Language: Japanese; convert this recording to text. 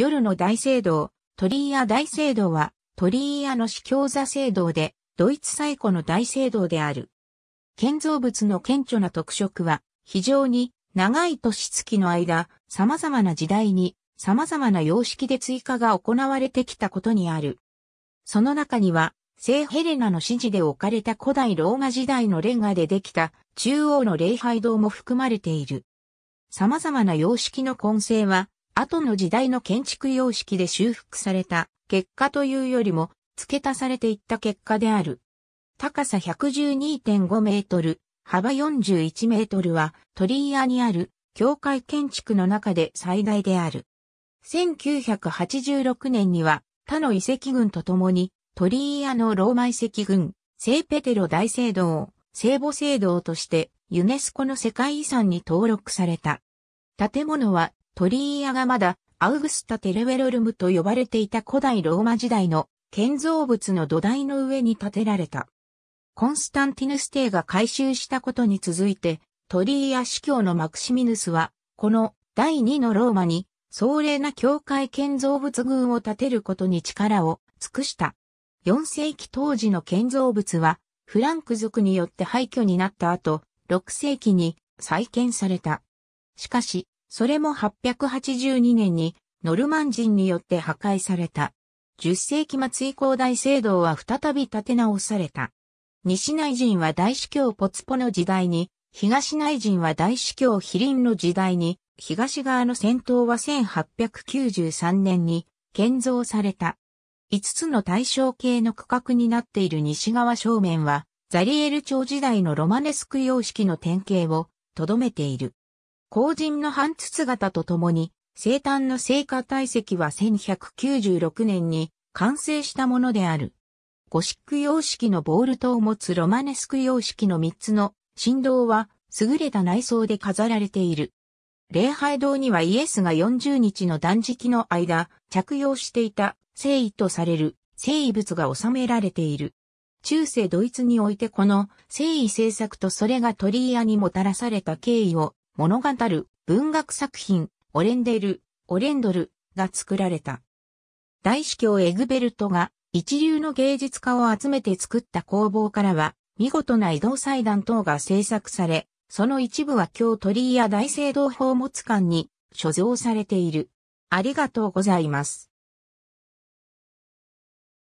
夜の大聖堂、トリーヤ大聖堂は、トリーヤの司教座聖堂で、ドイツ最古の大聖堂である。建造物の顕著な特色は、非常に長い年月の間、様々な時代に様々な様式で追加が行われてきたことにある。その中には、聖ヘレナの指示で置かれた古代ローマ時代のレンガでできた中央の礼拝堂も含まれている。様々な様式の根性は後の時代の建築様式で修復された結果というよりも付け足されていった結果である。高さ112.5メートル、幅41メートルは鳥居屋にある教会建築の中で最大である。1986年には他の遺跡群とともに鳥居屋のローマ遺跡群、聖ペテロ大聖堂、聖母聖堂としてユネスコの世界遺産に登録された。建物は鳥居屋がまだアウグスタ・テレウェロルムと呼ばれていた古代ローマ時代の建造物の土台の上に建てられた。コンスタンティヌス帝が改修したことに続いて、鳥居屋司教のマクシミヌスは、この第二のローマに、壮麗な教会建造物群を建てることに力を尽くした。4世紀当時の建造物は、フランク族によって廃墟になった後、6世紀に再建された。しかし、それも882年にノルマン人によって破壊された。10世紀末以降大聖堂は再び建て直された。西内人は大司教ポツポの時代に、東内人は大司教ヒリンの時代に、東側の戦闘は1893年に建造された。5つの対象系の区画になっている西側正面は、ザリエル朝時代のロマネスク様式の典型をとどめている。後人の半筒型とともに、生誕の聖火体積は1196年に完成したものである。ゴシック様式のボール塔を持つロマネスク様式の3つの振動は優れた内装で飾られている。礼拝堂にはイエスが40日の断食の間着用していた聖衣とされる聖衣物が収められている。中世ドイツにおいてこの聖衣製作とそれが鳥居屋にもたらされた経緯を物語る文学作品、オレンデル、オレンドルが作られた。大司教エグベルトが一流の芸術家を集めて作った工房からは、見事な移動祭壇等が制作され、その一部は京鳥居や大聖堂宝物館に所蔵されている。ありがとうございます。